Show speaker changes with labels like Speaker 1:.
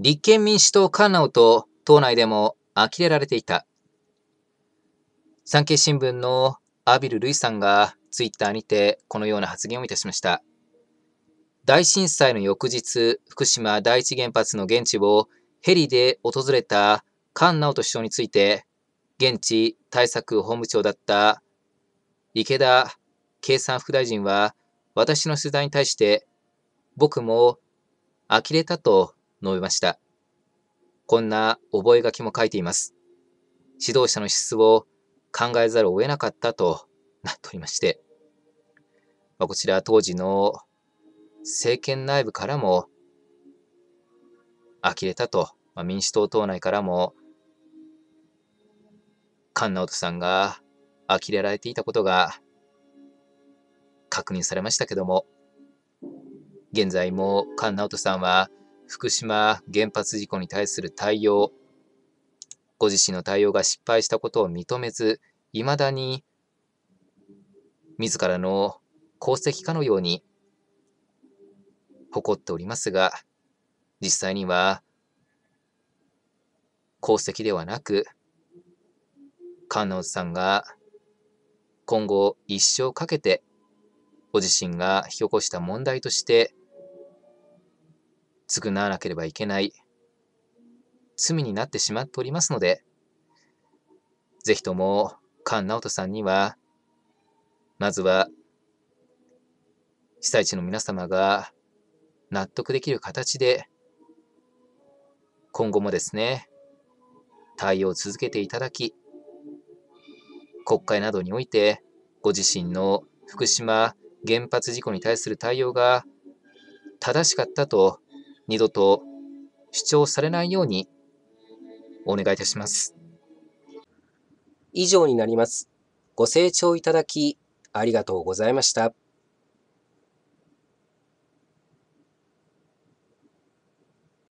Speaker 1: 立憲民主党菅直と党内でも呆れられていた。産経新聞のアビル・ルイさんがツイッターにてこのような発言をいたしました。大震災の翌日、福島第一原発の現地をヘリで訪れた菅直人首相について、現地対策本部長だった池田経産副大臣は、私の取材に対して、僕も呆れたと述べました。こんな覚書も書いています。指導者の質を考えざるを得なかったとなっておりまして、まあ、こちら当時の政権内部からも呆れたと、まあ、民主党党内からも菅直人さんが呆れられていたことが確認されましたけども、現在も菅直人さんは福島原発事故に対する対応、ご自身の対応が失敗したことを認めず、いまだに自らの功績かのように誇っておりますが、実際には功績ではなく、菅野さんが今後一生かけてご自身が引き起こした問題として償わなければいけない罪になってしまっておりますので、ぜひとも菅直人さんには、まずは被災地の皆様が納得できる形で、今後もですね、対応を続けていただき、国会などにおいて、ご自身の福島原発事故に対する対応が正しかったと二度と主張されないようにお願いいたします。以上になります。ご清聴いただきありがとうございました。